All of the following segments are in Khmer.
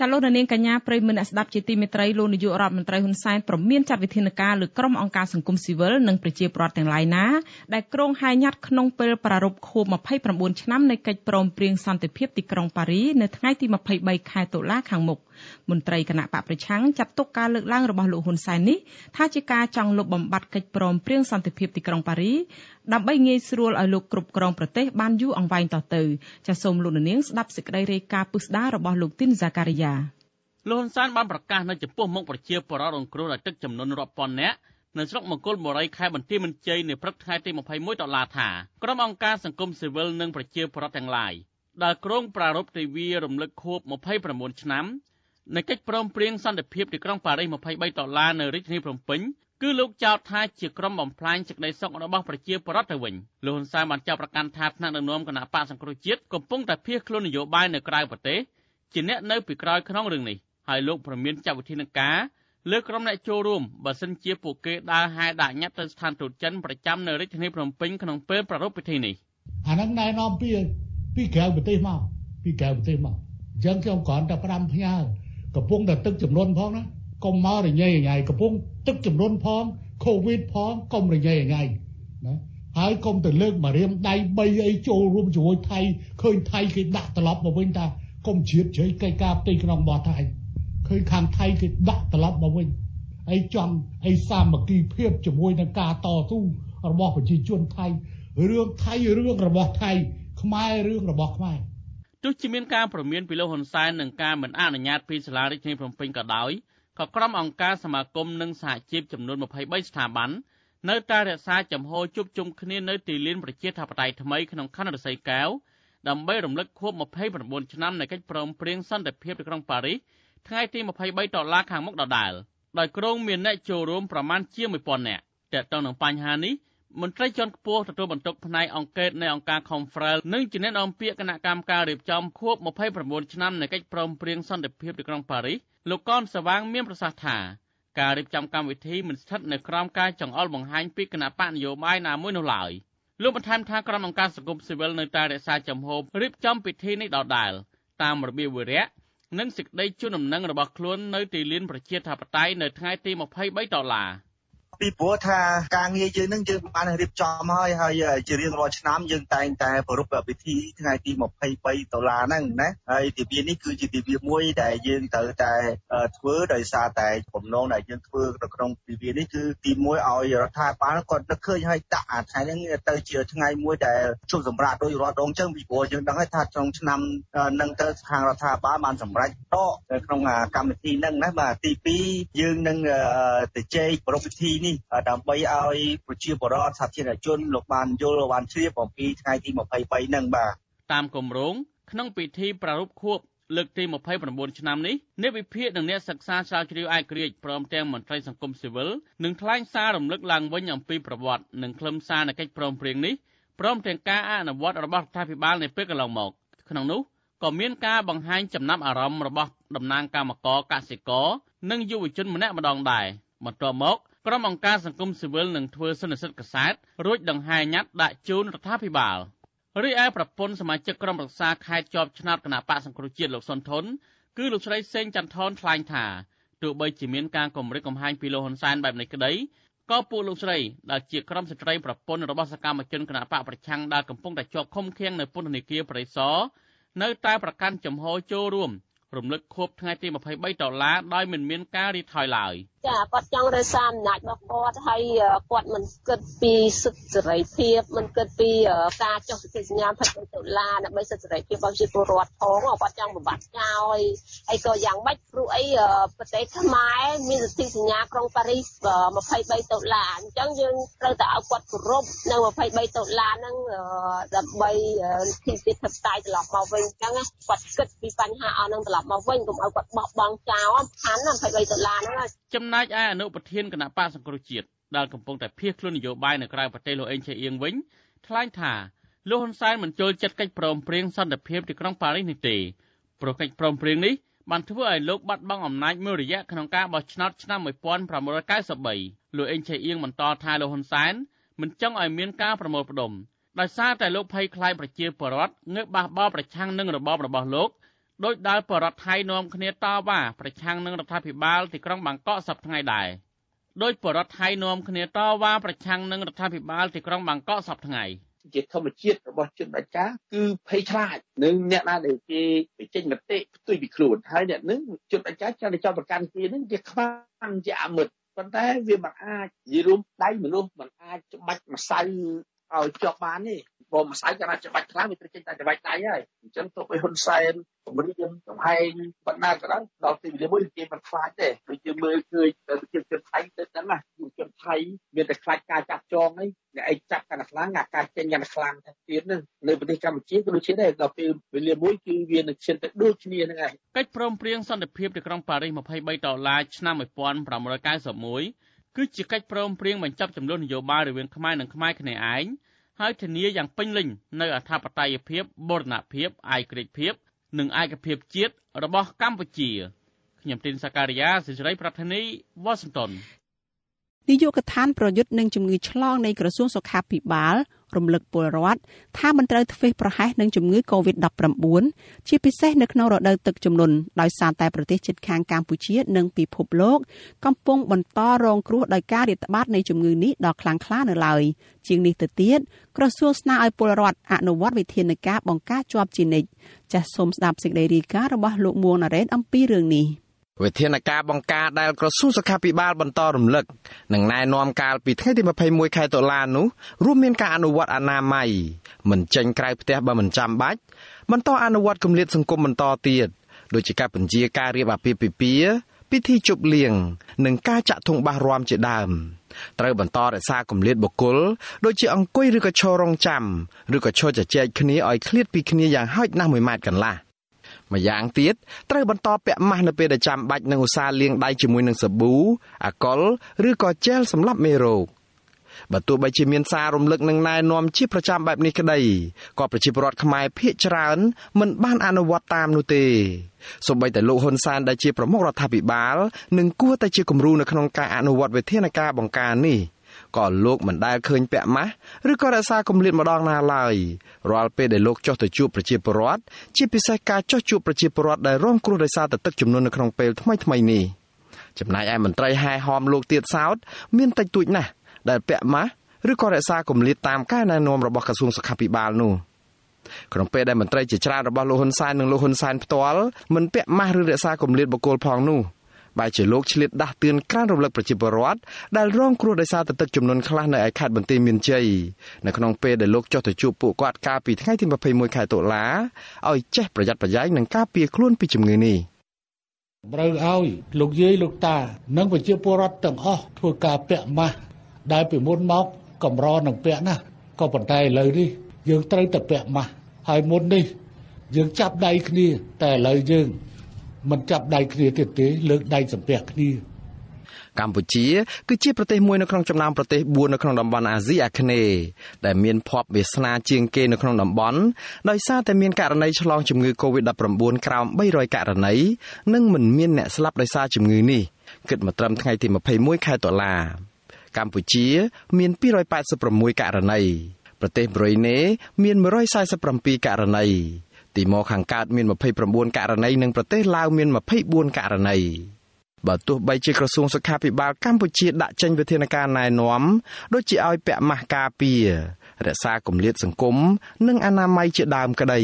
ចាលោកនាងកញ្ញាប្រិមនស្ដាប់ជាទីមេត្រីលោកនាយករដ្ឋមន្ត្រីហ៊ុនសែនប្រមានចាត់វិធានការលើក្រុមអង្គការសង្គមស៊ីវិលនិងប្រជាពលរដ្ឋទាំងឡាយណាដែលគ្រងហែងញ៉ាត់ក្នុងពេលប្រារព្ធខួប29ឆ្នាំនៃកិច្ចព្រមព្រៀងសន្តិភាពទីក្រុងប៉ារីនៅថ្ងៃទី23ខែតុលាខាងមុខមន្ត្រីគណៈបកប្រឆាំងចាត់ទុកការលើកឡើងរបស់លោកហ៊ុនសែននេះថាជាការចង់លុបបំបាត់កិច្ចព្រមព្រៀងសន្តិភាពទីក្រុងប៉ារីដើម្បីងាយស្រួលឲ្យលោកគ្រប់គ្រងប្រទេសបានយូរអង្វែងតទៅចាសសូមលោកនាងស្ដាប់សេចក្តីរាយការណ៍ពុស្ដារបស់លោកទីនហ្សាការីយ៉ាលោកហ៊ុនសែនបានប្រកាសនៅចំពោះមុខប្រជាពលរដ្ឋរងគ្រោះដោយទឹកចំនួនរាប់ពាន់នាក់នៅស្រុកមង្គលបុរីខេត្តបន្ទាយមានជ័យនៅព្រឹកថ្ងៃទី21ដុល្លារថា ក្រុមអង្គការសង្គមស៊ីវិលនិងប្រជាពលរដ្ឋទាំងឡាយដែលក្រុងប្រារព្ធទិវារំលឹកខួប29ឆ្នាំនៃកិច្ចព្រមព្រៀងសន្តិភាពទីក្រុងប៉ារីស23ដុល្លារនៅរាជធានីភ្នំពេញគឺលោកចោទថាជាក្រុមបំផ្លាញសេចក្តីសុខរបស់ប្រជាពលរដ្ឋទៅវិញលោកហ៊ុនសែនបានចោទប្រកាន់ថាថ្នាក់ដឹកនាំគណៈបកសង្គ្រោះជាតិកំពុងតែភៀសខ្លួននយោបាយនៅក្រៅប្រទេសជាអ្នកនៅពីក្រោយខ្នងរឿងនេះហើយលោកប្រមានចាត់វិធានការលើក្រុមអ្នកចូលរួមបើសិនជាពួកគេដើរហែដាក់ញត្តិទៅស្ថានទូតចិនប្រចាំនៅរាជធានីភ្នំពេញក្នុងពេលប្រារព្ធពិធីនេះអានឹងណែនាំពីពីក្រៅប្រទេសមកពីក្រៅប្រទេសមកអញ្ចឹងខ្ញុំគ្រាន់តែ5ផ្ញើកំពុងតែទឹកចំនួនផងណាកុំមករញ៉េរញ៉ៃកំពុងទឹកចំនួនផងកូវីដផងកុំរញ៉េរញ៉ៃណាហើយកុំទៅលើកមករៀមដៃ3អីចូលរួមជាមួយថៃឃើញថៃគេដាក់ត្រឡប់មកវិញតាកុំជ្រៀតជ្រែកកិច្ចការផ្ទៃក្នុងរបស់ថៃឃើញខាងថៃគេដាក់ត្រឡប់មកវិញអីចង់អីសាមគ្គីភាពជាមួយនឹងការតស៊ូរបស់ប្រជាជនថៃរឿងថៃរឿងរបស់ថៃខ្មែររឿងរបស់ខ្មែរទោះជាមានការប្រមានពីលោកហ៊ុនសែននិងការមិនអនុញ្ញាតពីសាលារដ្ឋាភិបាលភ្នំពេញក៏ដោយក៏ក្រុមអង្គការសមាគមនិងសហជីពចំនួន23ស្ថាប័ននៅតែរក្សាចំហជួបជុំគ្នានៅទីលានប្រជាធិបតេយ្យថ្មីក្នុងខណ្ឌរសីកែវដើម្បីរំលឹកខួប29ឆ្នាំនៃកិច្ចព្រមព្រៀងសន្តិភាពទីក្រុងប៉ារីសថ្ងៃទី23ដុល្លារខាងមុខដដែលដោយក្រុងមានអ្នកចូលរួមប្រមាណជា1000នាក់ទាក់ទងនឹងបញ្ហានេះមន្ត្រីជាន់ខ្ពស់ទទួលបន្ទុកផ្នែកអង្គការនៃអង្គការ Confrel និងជាអ្នកនាំពាក្យគណៈកម្មការរៀបចំខួប29ឆ្នាំនៃកិច្ចព្រមព្រៀងសន្តិភាពទីក្រុងប៉ារីសលោកកនសវាងមានប្រសាសន៍ថាការរៀបចំកម្មវិធីមិនស្ថិតនៅក្រោមការចង្អុលបង្ហាញពីគណៈបកនយោបាយណាមួយនោះឡើយលោកបន្ថែមថាក្រុមអង្គការសង្គមស៊ីវិលនៅតែរក្សាចំហរៀបចំពិធីនេះដដែលតាមរបៀបវិរៈនិងសេចក្តីជូនដំណឹងរបស់ខ្លួននៅទីលានប្រជាធិបតេយ្យនៅថ្ងៃទី23ដុល្លារ។ពីព្រោះថាការងារយើងនឹងយើងបានរៀបចំហើយហើយ ជារៀងរាល់ឆ្នាំយើងតែងតែប្រពៃពិធីថ្ងៃទី23ដុល្លារហ្នឹងណាហើយទិវានេះគឺជាទិវាមួយដែលយើងត្រូវតែធ្វើដោយសារតែបំណងដែលយើងធ្វើនៅក្នុងទិវានេះគឺទីមួយឲ្យរដ្ឋាភិបាលគាត់នឹកឃើញហើយដាក់អាថ្ងៃហ្នឹងទៅជា ថ្ងៃមួយដែលជួយសម្រាប់ដោយរាល់ដងចឹងពីព្រោះយើងដឹងហើយថាក្នុងឆ្នាំនឹងទៅខាងរដ្ឋាភិបាលបានសម្រេចតក្នុងកម្មវិធីហ្នឹងណាបាទទី2យើងនឹងទៅជែកប្រពៃពិធីនេះដើម្បីឲ្យប្រជាពលរដ្ឋសាធារណជនលោកបានយល់បានជ្រាបអំពីថ្ងៃទី23ហ្នឹងបាទតាមគម្រោងក្នុងពិធីប្រារព្ធខួបលើកទី29ឆ្នាំនេះអ្នកវិភាគនិងអ្នកសិក្សាស្រាវជ្រាវឯករាជ្យព្រមទាំងមន្ត្រីសង្គមស៊ីវិលនឹងថ្លែងសាររំលឹកឡើងវិញអំពីប្រវត្តិនិងខ្លឹមសារនៃកិច្ចព្រមព្រៀងនេះព្រមទាំងការអនុវត្តរបស់រដ្ឋាភិបាលនៅពេលកន្លងមក ក្នុងនោះក៏មានការបង្ហាញចំណាប់អារម្មណ៍របស់តំណាងកម្មករកសិករនិងយុវជនម្នាក់ម្ដងដែរបន្ទាប់មកក្រុមអង្គការសង្គមស៊ីវិលនឹងធ្វើសន្និសីទកសែតរួចដង្ហែញត្តិដាក់ជូនរដ្ឋាភិបាលរីឯប្រពន្ធសមាជិកក្រុមរក្សាខេត្តជាប់ឆ្នោតគណៈបកសង្គ្រោះជាតិលោកសុនធនគឺលោកស្រីសេងចន្ទថនថ្លែងថាទោះបីជាមានការគម្រិតកំហែងពីលោកហ៊ុនសែនបែបនេះក្តីក៏ពួកលោកស្រីដែលជាក្រុមស្ត្រីប្រពន្ធរបស់សកម្មជនគណៈបកប្រឆាំងដែលកំពុងតែជាប់ឃុំឃាំងនៅពន្ធនាគារប្រៃសណនៅតែប្រកាន់ចំហចូលរួមរំលឹកខួបថ្ងៃទី23ដុល្លារដោយមិនមានការរីថយឡើយ។ចាគាត់ចង់រក្សាអំណាចរបស់គាត់ហើយគាត់មិនគិតពីសិទ្ធិសេរីភាព មិនគិតពីការចុះសេចក្តីសញ្ញា20ដុល្លារដើម្បីសិទ្ធិសេរីភាពរបស់ប្រជាពលរដ្ឋផងគាត់ចង់បំបត្តិចោលអីក៏យ៉ាងម៉េចព្រោះអីប្រទេសខ្មែរមានសិទ្ធិសញ្ញាក្រុងប៉ារីស23ដុល្លារអញ្ចឹងយើងត្រូវតែឲ្យគាត់គោរពនៅ23ដុល្លារហ្នឹងដើម្បីទីទីថិបតេយ្យត្រឡប់មកវិញអញ្ចឹងគាត់គិតពីបញ្ហាអស់ហ្នឹងត្រឡប់មកវិញកុំឲ្យគាត់បោះបង់ចោលខាន23ដុល្លារហ្នឹងចំណណែកឯអនុប្រធានគណៈបកសង្គ្រោះជាតិដែលកំពុងតែភៀសខ្លួននយោបាយនៅក្រៅប្រទេសលោកអេងឆេអៀងវិញថ្លែងថាលោកហ៊ុនសែនមិនចូលចិត្តកិច្ចព្រមព្រៀងសន្តិភាពទីក្រុងប៉ារីសនេះទេព្រោះកិច្ចព្រមព្រៀងនេះបានធ្វើឲ្យលោកបាត់បង់អំណាចមួយរយៈក្នុងការបោះឆ្នោតឆ្នាំ1993លោកអេងឆេអៀងបន្ត ថាលោកហ៊ុនសែនមិនចង់ឲ្យមានការប្រមូលផ្ដុំដោយសារតែលោកភ័យខ្លាចប្រជាពលរដ្ឋងើបបះបោប្រឆាំងនឹងរបបរបស់លោកដោយដែលបរដ្ឋថៃនាំគ្នាតវ៉ាប្រឆាំងនឹងរដ្ឋាភិបាលទីក្រុងបាងកកសប្តាហ៍ដែរដោយបរដ្ឋថៃនាំគ្នាតវ៉ាប្រឆាំងនឹងរដ្ឋាភិបាលទីក្រុងបាងកកសប្តាហ៍ជាធម្មជាតិរបស់ជនបច្ចាគឺភ័យខ្លាចនឹងអ្នកណាដែលគេបញ្ចេញមតិផ្ទុយពីខ្លួនហើយអ្នកនឹងជនបច្ចាចង់ចោលប្រកាន់គេនឹងវាខ្វាំជាអមិត្តប៉ុន្តែវាមិនអាចនិយាយរួមដៃមនុស្សមិនអាចច្បាច់ម្សៅឲ្យជាប់បានទេបើម្សៅគាត់អាចច្បាច់ខ្លាំងវាត្រូវចេញតែច្បាច់ដៃហើយអញ្ចឹងទៅឲ្យហ៊ុនសែនបង្រៀនចំហែងបណ្ណាក៏ដោយដល់ទីមួយគេមិនខ្លាចទេដូចជាមើលឃើញទៅជាជនថៃទៅហ្នឹងណាយុវជនថៃមានតែខ្លាចការចាក់ចងហ្នឹងអ្នកឯងចាក់កាន់តែខ្លាំងអាការចេញកាន់តែខ្លាំងទៅទៀតហ្នឹងនៅប្រទេសកម្ពុជាក៏ដូចជាដែរដល់ពេលវេលាមួយគឺវានឹងឈានទៅដូចគ្នាហ្នឹងហើយកិច្ចព្រមព្រៀងសន្តិភាពនៅក្រុងប៉ារីស23ដុល្លារឆ្នាំ1991គឺជាកិច្ចព្រមព្រៀងបញ្ចប់ចំនួននយោបាយរវាងខ្មែរនិងខ្មែរគ្នាឯងហើយធានាយ៉ាងពេញលេញនៅអធិបតេយ្យភាពបូរណភាពឯករាជ្យភាពនិងឯកភាពជាតិរបស់កម្ពុជាខ្ញុំទីនសាការីយ៉ាសិរីប្រធានីវ៉ាស៊ីនតោននាយកដ្ឋានប្រយុទ្ធនឹងជំងឺឆ្លងនៃក្រសួងសុខាភិបាលរំលឹកពលរដ្ឋថាមិនត្រូវធ្វេសប្រហែសនឹងជំងឺ Covid-19 ជាពិសេសនៅក្នុងរដូវទឹកជំនន់ដោយសារតែប្រទេសជិតខាងកម្ពុជានិងពិភពលោកកំពុងបន្តរងគ្រោះដោយការរាតត្បាតនៃជំងឺនេះដ៏ខ្លាំងក្លានៅឡើយជាងនេះទៅទៀតក្រសួងស្នើឲ្យពលរដ្ឋអនុវត្តវិធានការបង្ការជាប់ជានិច្ចចាស់សូមស្ដាប់សេចក្តីរាយការណ៍របស់លោកមួងណារ៉េតអំពីរឿងនេះ។វិធានការបង្ការដែលក្រសួងសុខាភិបាលបន្តរំលឹកនិងណែនាំកាលពីថ្ងៃទី21ខែតុលានោះរួមមានការអនុវត្តអនាម័យមិនចេញក្រៅផ្ទះបើមិនចាំបាច់បន្តអនុវត្តគម្លាតសង្គមបន្តទៀតដូចជាការបញ្ជាការរៀបអាពាហ៍ពិពាហ៍ពិធីជប់លៀងនិងការចាក់ធុងបាសរាំជាដើមត្រូវបន្តរក្សាគម្លាតបុគ្គលដូចជាអង្គុយឬក៏ឈររងចាំឬក៏ឈរជជែកគ្នាឲ្យឃ្លាតពីគ្នាយ៉ាងហោចណាស់1ម៉ែត្រកន្លះម្យ៉ាងទៀតត្រូវបន្តពាក់ម៉ាស់នៅពេលដែលចាំបាច់និងឧស្សាហ៍លាងដៃជាមួយនឹងសាប៊ូអាល់កុលឬក៏ជែលសម្រាប់មេរោគបើទោះបីជាមានសាររំលឹកនិងណែនាំជាប្រចាំបែបនេះក្តីក៏ប្រជាពលរដ្ឋខ្មែរភាគច្រើនមិនបានអនុវត្តតាមនោះទេសូម្បីតែលោកហ៊ុនសែនដែលជាប្រមុខរដ្ឋាភិបាលនឹងគួរតែជាគំរូនៅក្នុងការអនុវត្តវិធានការបង្ការនេះ។ក៏លោកមិនដែលឃើញពាក់ម៉ាស់ឬក៏រក្សាគម្លាតម្ដងណាឡើយរាល់ពេលដែលលោកចុះទៅជួបប្រជាពលរដ្ឋជាពិសេសការចុះជួបប្រជាពលរដ្ឋដែលរងគ្រោះដោយសារទឹកជំនន់នៅក្នុងពេលថ្មីៗនេះចំណែកឯមន្ត្រីហែហោមលោកទៀតសោត មានតិចតួច ណាស់ដែលពាក់ម៉ាស់ឬក៏រក្សាគម្លាតតាមការណែនាំរបស់ក្រសួងសុខាភិបាលនោះក្នុងពេលដែលមន្ត្រីជាច្រើនរបស់លោកហ៊ុនសែននិងលោកហ៊ុនសែនផ្ទាល់មិនពាក់ម៉ាស់ឬរក្សាគម្លាតបុគ្គលផងនោះបែជាលោកឆ្លៀតដាស់តឿនក្រានរំលឹកប្រជាពលរដ្ឋដែលរងគ្រោះដោយសារទឹកជំនន់ខ្លះនៅឯខេត្តបន្ទាយមានជ័យនៅក្នុងពេលដែលលោកចុះទៅជួបពួកគាត់កាលពីថ្ងៃទី21ខែតុលាឲ្យចេះប្រយ័ត្នប្រយែងនិងការពារខ្លួនពីជំងឺនេះ។តម្រូវឲ្យលោកយាយលោកតានិងប្រជាពលរដ្ឋទាំងអស់ធ្វើការពាក់ម៉ាស់ដែលពីមុនមកកម្រនឹងពាក់ណាក៏ប៉ុន្តែឥឡូវនេះយើងត្រូវតែពាក់ម៉ាស់ហើយមុននេះ យើងចាប់ដៃគ្នាតែឥឡូវយើងមិនចាប់ដៃគ្នាទៀតទេលើកដៃសំពះគ្នាកម្ពុជាគឺជាប្រទេសមួយនៅក្នុងចំណោមប្រទេស4នៅក្នុងតំបន់អាស៊ីអាគ្នេយ៍ដែលមានភ័ព្វវាសនាជាងគេនៅក្នុងតំបន់ដោយសារតែមានករណីឆ្លងជំងឺ Covid-19 ក្រោម300ករណីនិងមិនមានអ្នកស្លាប់ដោយសារជំងឺនេះគិតមកត្រឹមថ្ងៃទី21ខែតុលា កម្ពុជាមាន286ករណីប្រទេសប្រ៊ុយណេមាន147ករណីទីម៉ូខាងកើតមាន29ករណីនិងប្រទេសឡាវមាន24ករណីបើទោះបីជាក្រសួងសុខាភិបាលកម្ពុជាដាក់ចេញវិធានការណែនាំដូចជាឲ្យពាក់ម៉ាស់ការពាររក្សាគម្លាត សង្គមនិងអនាម័យជាដើមក្តី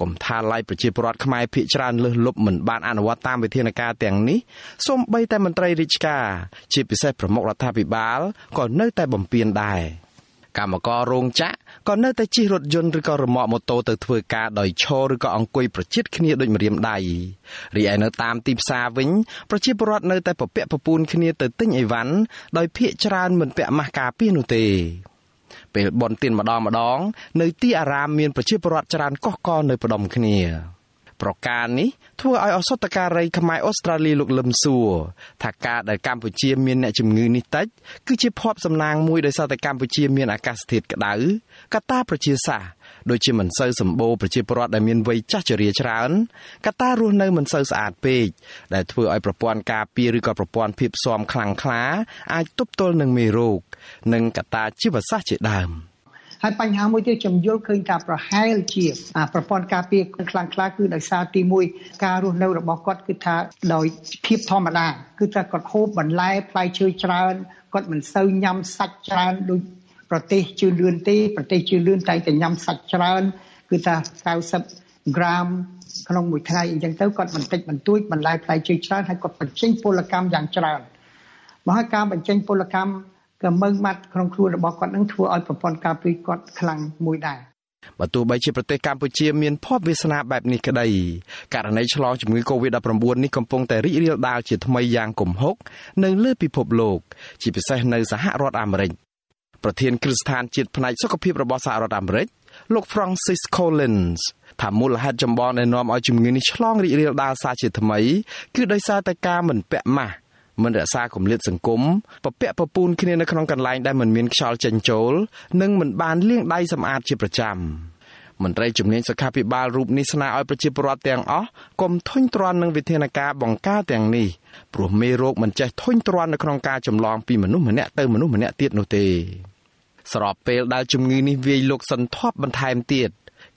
គំថាឡាយប្រជាពលរដ្ឋខ្មែរភៀកច្រើនលើសលប់មិនបានអនុវត្តតាមវិធានការទាំងនេះសូម្បីតែមន្ត្រីរាជការជាពិសេសប្រមុខរដ្ឋាភិបាលក៏នៅតែបំពេញដែរ។កម្មកររោងចក្រក៏នៅតែជិះរថយន្តឬក៏រមាក់ម៉ូតូទៅធ្វើការដោយឈរឬក៏អង្គុយប្រជិតគ្នាដូចម្រាមដៃរីឯនៅតាមទីផ្សារវិញប្រជាពលរដ្ឋនៅតែពពាក់ពពូនគ្នាទៅទិញអីវ៉ាន់ដោយភ ieck ច្រើនមិនពាក់ម៉ាស់ការពារនោះទេពេលបនទៀនម្ដងម្ដងនៅទីអារាមមានប្រជាពលរដ្ឋច្រើនកុះករនៅផ្ដុំគ្នាប្រការនេះធ្វើឲ្យអសតការីខ្មែរអូស្ត្រាលីលោកលឹមសួរថាការដែលកម្ពុជាមានអ្នកជំងឺនេះតិចគឺជាភ័ព្វសំណាងមួយដោយសារតែកម្ពុជាមានអាកាសធាតុក្តៅកត្តាប្រជាសាស្ត្រដូចជាមិនសូវសម្បូរប្រជាពលរដ្ឋដែលមានវ័យចាស់ជរាច្រើនកត្តារស់នៅមិនសូវស្អាតពេកដែលធ្វើឲ្យប្រព័ន្ធការពារឬក៏ប្រព័ន្ធភាពស៊ាំខ្លាំងខ្លា អាចទប់ទល់នឹងមេរោគនិងកត្តាជីវសាស្ត្រជាដើម។ហើយបញ្ហាមួយទៀតខ្ញុំយល់ឃើញថាប្រហែលជាប្រព័ន្ធការពារខ្លាំងខ្លាគឺដោយសារទី1ការរស់នៅរបស់គាត់គឺថាដោយភាពធម្មតាគឺថាគាត់ហូបបន្លែផ្លែឈើច្រើនគាត់មិនសូវញ៉ាំសាច់ច្រើនដូចប្រទេសជឿនលឿនទេប្រទេសជឿនលឿនតែតែញ៉ាំសាច់ច្រើន គឺថា90ក្រាមក្នុងមួយថ្ងៃអញ្ចឹងទៅគាត់បន្តិចបន្តួចបន្លែផ្លែឈើច្រើនហើយគាត់បញ្ចេញពលកម្មយ៉ាងច្រើនមកហើយការបញ្ចេញ ពលកម្មក៏មើងម៉ាត់ក្នុងខ្លួនរបស់គាត់នឹងធ្វើឲ្យប្រព័ន្ធការពារគាត់ខ្លាំងមួយដែរបើទោះបីជាប្រទេសកម្ពុជា មានភ័ព្វវាសនាបែបនេះក្តីករណីឆ្លងជំងឺ Covid-19 នេះកំពុងតែរីករាលដាលជាថ្មីយ៉ាងគំហុក នៅ លើ ពិភពលោកជាពិសេសនៅសហរដ្ឋអាមេរិកប្រធានគ្រឹះស្ថានជាតិផ្នែកសុខភាពរបស់សហរដ្ឋអាមេរិកលោក Francis Collins ថាមូលហេតុចម្បងដែលនាំឲ្យជំងឺនេះឆ្លងរីករាលដាលសារជា ថ្មី គឺដោយសារតែការមិនពាក់ម៉ាស់មិនរក្សាគម្លាតសង្គមពពាក់ពពូនគ្នានៅក្នុងកន្លែងដែលមិនមានខ្យល់ចេញចូលនិងមិនបានលាងដៃសម្អាតជាប្រចាំមន្ត្រីជំនាញសុខាភិបាលរូបនេះស្នើឲ្យប្រជាពលរដ្ឋទាំងអស់កុំធុញទ្រាន់នឹងវិធានការបង្ការទាំងនេះព្រោះមេរោគមិនចេះធុញទ្រាន់នៅក្នុងការចម្លងពីមនុស្សម្នាក់ទៅមនុស្សម្នាក់ទៀតនោះទេស្របពេលដែលជំងឺនេះវាយលោកសន្ធប់បន្ថែមទៀត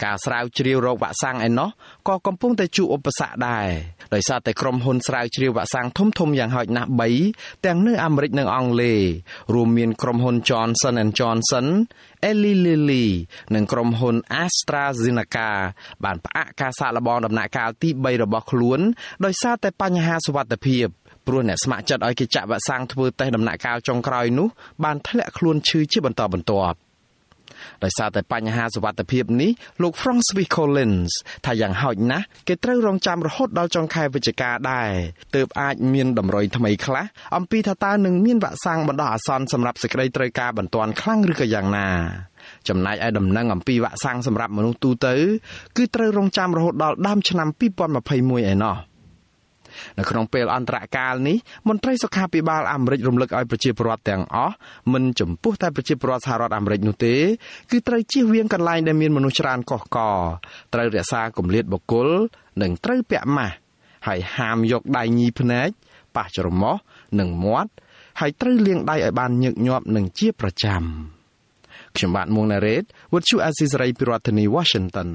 ការស្រាវជ្រាវរោគវ៉ាក់សាំងឯណោះក៏កំពុងតែជួបឧបសគ្គដែរដោយសារតែក្រុមហ៊ុនស្រាវជ្រាវវ៉ាក់សាំងធំធំយ៉ាងហោចណាស់3ទាំង នៅអាមេរិកនិងអង់គ្លេសរួមមានក្រុមហ៊ុន Johnson and Johnson, Eli Lilly និងក្រុមហ៊ុន AstraZeneca បានផ្អាកការសាកល្បងដំណាក់កាលទី3របស់ខ្លួនដោយសារតែបញ្ហាសុវត្ថិភាពព្រោះអ្នកស្ម័គ្រចិត្តឲ្យគេចាក់វ៉ាក់សាំងធ្វើតេស្តដំណាក់កាលចុងក្រោយនោះបានធ្លាក់ខ្លួនឈឺជាបន្តបន្ទាប់ដោយសារតែបញ្ហាសុវត្ថិភាពនេះលោក Francis Collins ថាយ៉ាងហោចណាស់គេត្រូវរងចាំរហូតដល់ចុងខែវិច្ឆិកាដែរទើបអាចមានតម្រុយថ្មីខ្លះអំពីថាតើនឹងមានវ៉ាក់សាំងបណ្ដោះអាសន្នសម្រាប់សេចក្តីត្រូវការបន្ទាន់ខ្លាំងឬក៏យ៉ាងណា ចំណែកឯដំណឹងអំពីវ៉ាក់សាំងសម្រាប់មនុស្សទូទៅគឺត្រូវរងចាំរហូតដល់ដើមឆ្នាំ2021ឯណោះ។នៅក្នុងពេលអន្តរកាលនេះមន្ត្រីសុខាភិបាលអាមេរិករំលឹកឲ្យប្រជាពលរដ្ឋទាំងអស់មិនចំពោះតែប្រជាពលរដ្ឋសហរដ្ឋអាមេរិកនោះទេគឺត្រូវជៀសវាងកន្លែងដែលមានមនុស្សច្រើនកុះកត្រូវរក្សាគម្លាតបុគ្គលនិងត្រូវពាក់ម៉ាស់ហើយហាមយកដៃញីភ្នែកប៉ះច្រមុះនិងមាត់ហើយត្រូវលាងដៃឲ្យបានញឹកញាប់ និងជាប្រចាំខ្ញុំបាទមួងណារ៉េត Would you as Israel ពីរដ្ឋធានី Washington